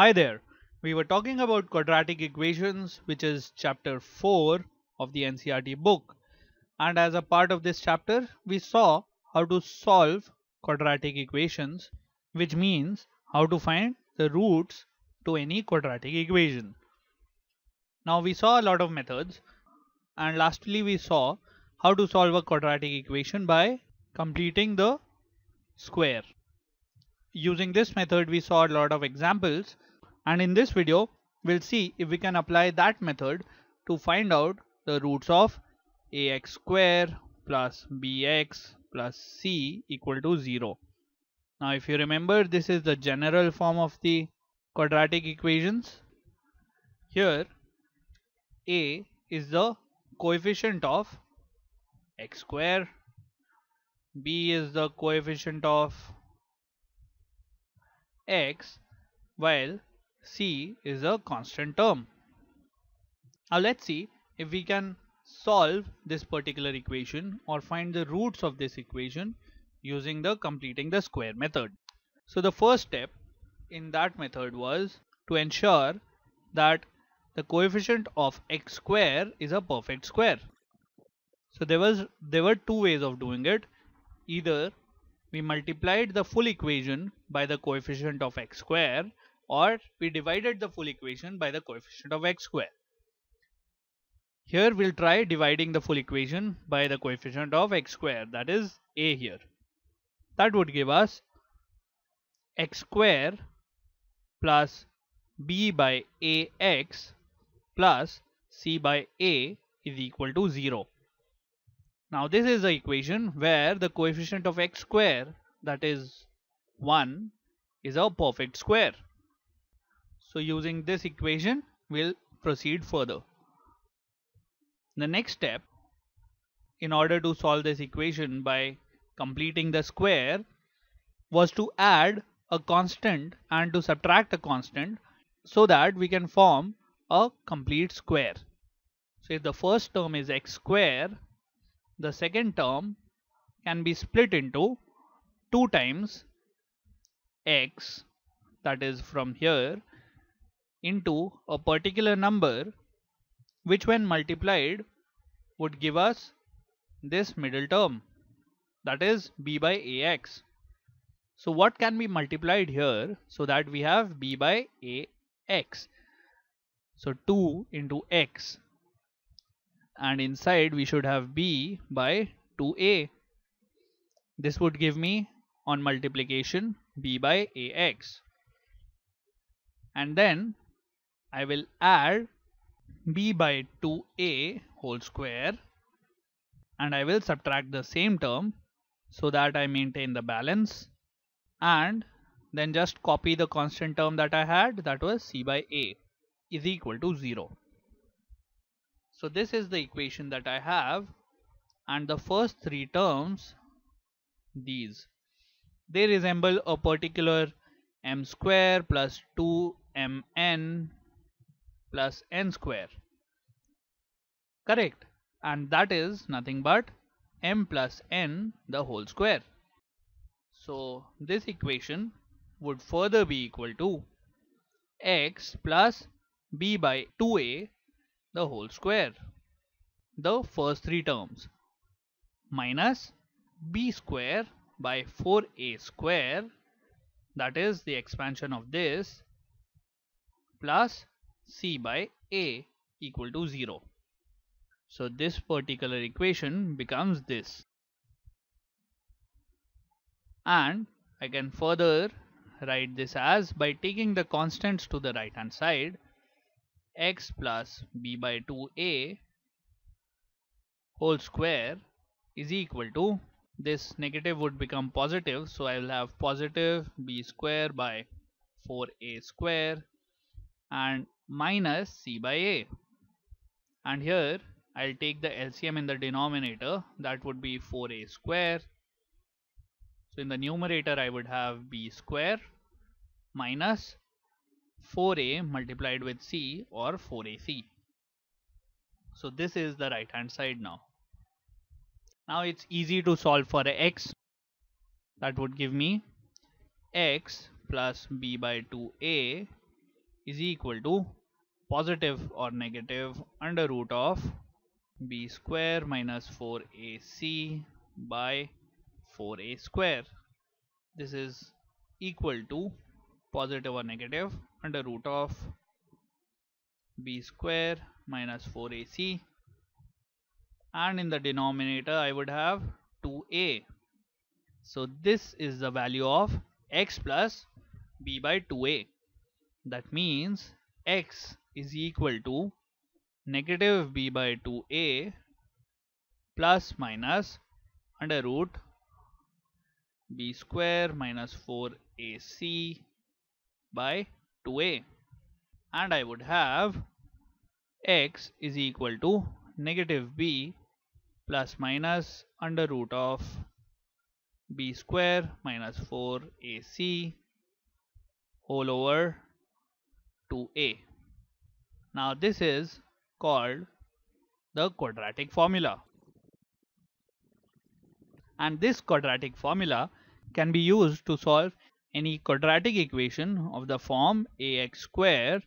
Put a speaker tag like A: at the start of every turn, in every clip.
A: Hi there. We were talking about quadratic equations, which is chapter 4 of the NCRT book. And as a part of this chapter, we saw how to solve quadratic equations, which means how to find the roots to any quadratic equation. Now we saw a lot of methods. And lastly, we saw how to solve a quadratic equation by completing the square. Using this method, we saw a lot of examples and in this video, we'll see if we can apply that method to find out the roots of ax square plus bx plus c equal to 0. Now if you remember this is the general form of the quadratic equations. Here a is the coefficient of x square, b is the coefficient of x while c is a constant term. Now let's see if we can solve this particular equation or find the roots of this equation using the completing the square method. So the first step in that method was to ensure that the coefficient of x square is a perfect square. So there was there were two ways of doing it. Either we multiplied the full equation by the coefficient of x square or we divided the full equation by the coefficient of x square. Here we'll try dividing the full equation by the coefficient of x square that is a here. That would give us x square plus b by ax plus c by a is equal to 0. Now this is the equation where the coefficient of x square that is 1 is a perfect square. So using this equation we'll proceed further. The next step in order to solve this equation by completing the square was to add a constant and to subtract a constant so that we can form a complete square. So if the first term is x square, the second term can be split into 2 times x that is from here into a particular number which when multiplied would give us this middle term that is b by ax. So what can be multiplied here so that we have b by ax. So 2 into x and inside we should have b by 2a. This would give me on multiplication b by ax and then I will add b by 2a whole square and I will subtract the same term so that I maintain the balance and then just copy the constant term that I had that was c by a is equal to 0. So this is the equation that I have and the first three terms these they resemble a particular m square plus 2mn plus n square. Correct. And that is nothing but m plus n the whole square. So this equation would further be equal to x plus b by 2a the whole square. The first three terms minus b square by 4a square that is the expansion of this plus C by A equal to 0. So this particular equation becomes this. And I can further write this as by taking the constants to the right hand side x plus b by 2a whole square is equal to this negative would become positive so I will have positive b square by 4a square and minus c by a and here I'll take the LCM in the denominator that would be 4a square so in the numerator I would have b square minus 4a multiplied with c or 4ac so this is the right hand side now now it's easy to solve for x that would give me x plus b by 2a is equal to positive or negative under root of b square minus 4ac by 4a square. This is equal to positive or negative under root of b square minus 4ac and in the denominator I would have 2a. So this is the value of x plus b by 2a. That means x is equal to negative b by 2a plus minus under root b square minus 4ac by 2a and I would have x is equal to negative b plus minus under root of b square minus 4ac all over 2a now this is called the quadratic formula. And this quadratic formula can be used to solve any quadratic equation of the form ax square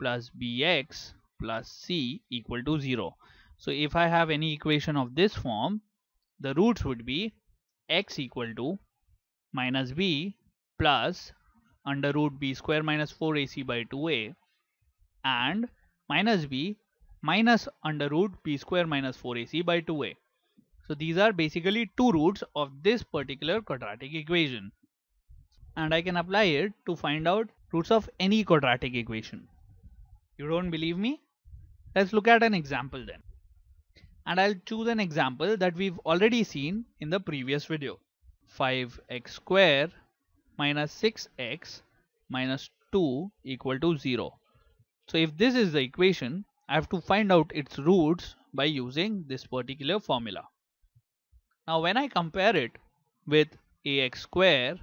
A: plus bx plus c equal to 0. So if I have any equation of this form, the roots would be x equal to minus b plus under root b square minus 4ac by 2a and minus b minus under root p square minus 4ac by 2a. So these are basically two roots of this particular quadratic equation. And I can apply it to find out roots of any quadratic equation. You don't believe me? Let's look at an example then. And I'll choose an example that we've already seen in the previous video. 5x square minus 6x minus 2 equal to 0. So if this is the equation, I have to find out its roots by using this particular formula. Now when I compare it with ax square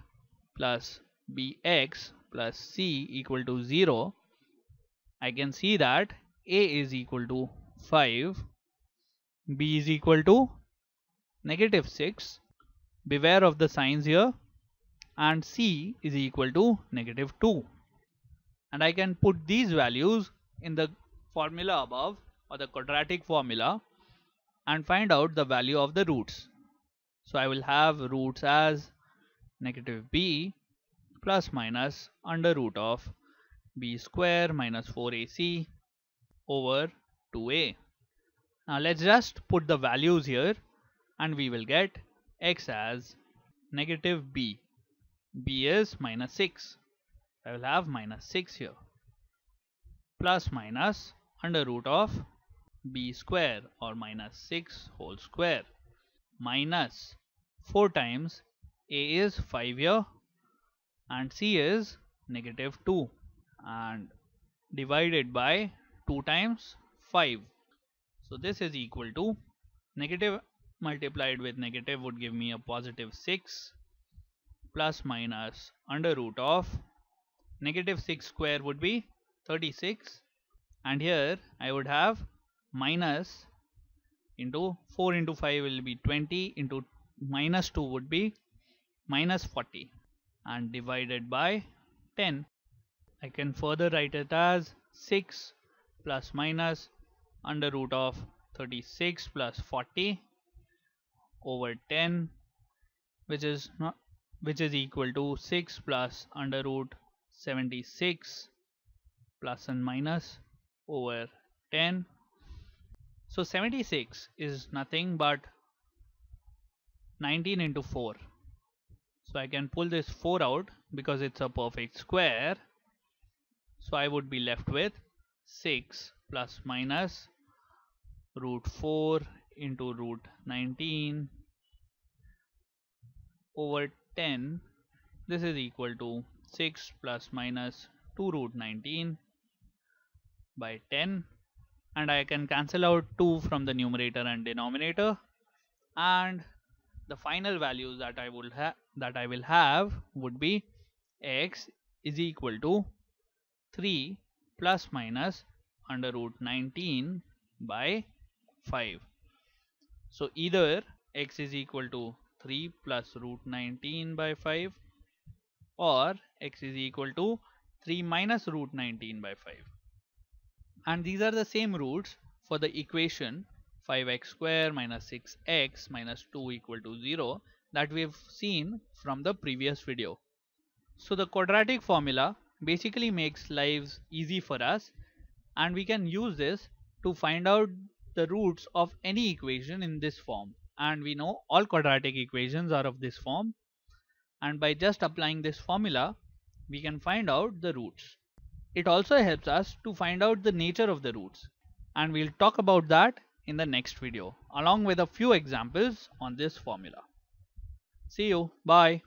A: plus bx plus c equal to 0, I can see that a is equal to 5, b is equal to negative 6, beware of the signs here, and c is equal to negative 2 and I can put these values in the formula above or the quadratic formula and find out the value of the roots. So I will have roots as negative b plus minus under root of b square minus 4ac over 2a. Now let's just put the values here and we will get x as negative b. b is minus 6 I will have minus 6 here plus minus under root of b square or minus 6 whole square minus 4 times a is 5 here and c is negative 2 and divided by 2 times 5 so this is equal to negative multiplied with negative would give me a positive 6 plus minus under root of negative 6 square would be 36 and here I would have minus into 4 into 5 will be 20 into minus 2 would be minus 40 and divided by 10 I can further write it as 6 plus minus under root of 36 plus 40 over 10 which is not which is equal to 6 plus under root 76 plus and minus over 10 so 76 is nothing but 19 into 4 so I can pull this 4 out because it's a perfect square so I would be left with 6 plus minus root 4 into root 19 over 10 this is equal to 6 plus minus 2 root 19 by 10 and I can cancel out 2 from the numerator and denominator and the final value that I will have that I will have would be x is equal to 3 plus minus under root 19 by 5 so either x is equal to 3 plus root 19 by 5 or x is equal to 3 minus root 19 by 5 and these are the same roots for the equation 5x square minus 6x minus 2 equal to 0 that we have seen from the previous video. So the quadratic formula basically makes lives easy for us and we can use this to find out the roots of any equation in this form and we know all quadratic equations are of this form and by just applying this formula we can find out the roots. It also helps us to find out the nature of the roots and we'll talk about that in the next video along with a few examples on this formula. See you. Bye.